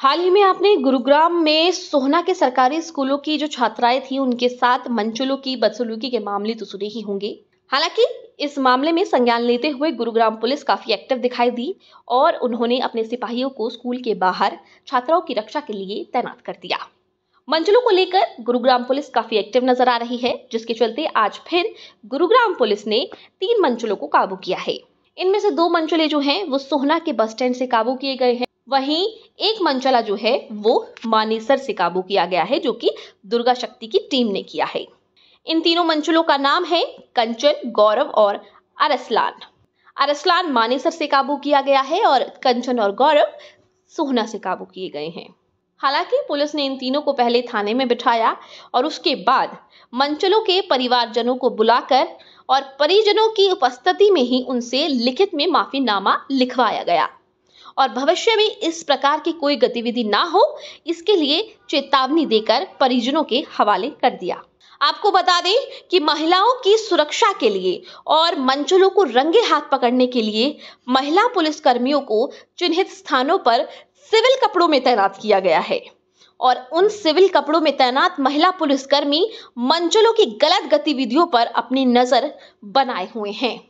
हाल ही में आपने गुरुग्राम में सोहना के सरकारी स्कूलों की जो छात्राएं थी उनके साथ मंचुलों की बदसलूकी के मामले तो सुने ही होंगे हालांकि इस मामले में संज्ञान लेते हुए गुरुग्राम पुलिस काफी एक्टिव दिखाई दी और उन्होंने अपने सिपाहियों को स्कूल के बाहर छात्राओं की रक्षा के लिए तैनात कर दिया मंचलों को लेकर गुरुग्राम पुलिस काफी एक्टिव नजर आ रही है जिसके चलते आज फिर गुरुग्राम पुलिस ने तीन मंचलों को काबू किया है इनमें से दो मंचले जो हैं वो सोहना के बस स्टैंड से काबू किए गए हैं वहीं एक मंचला जो है वो मानेसर से काबू किया गया है जो कि दुर्गा शक्ति की टीम ने किया है इन तीनों मंचलों का नाम है कंचन गौरव और अरसलान अरसलान मानेसर से काबू किया गया है और कंचन और गौरव सोहना से काबू किए गए हैं हालांकि पुलिस ने इन तीनों को पहले थाने में बिठाया और उसके बाद मंचलों के परिवारजनों को बुलाकर और परिजनों की उपस्थिति में ही उनसे लिखित में माफीनामा लिखवाया गया और भविष्य में इस प्रकार की कोई गतिविधि ना हो इसके लिए चेतावनी देकर परिजनों के हवाले कर दिया आपको बता दें कि महिलाओं की सुरक्षा के लिए और मंचलों को रंगे हाथ पकड़ने के लिए महिला पुलिसकर्मियों को चिन्हित स्थानों पर सिविल कपड़ों में तैनात किया गया है और उन सिविल कपड़ों में तैनात महिला पुलिसकर्मी मंचलों की गलत गतिविधियों पर अपनी नजर बनाए हुए हैं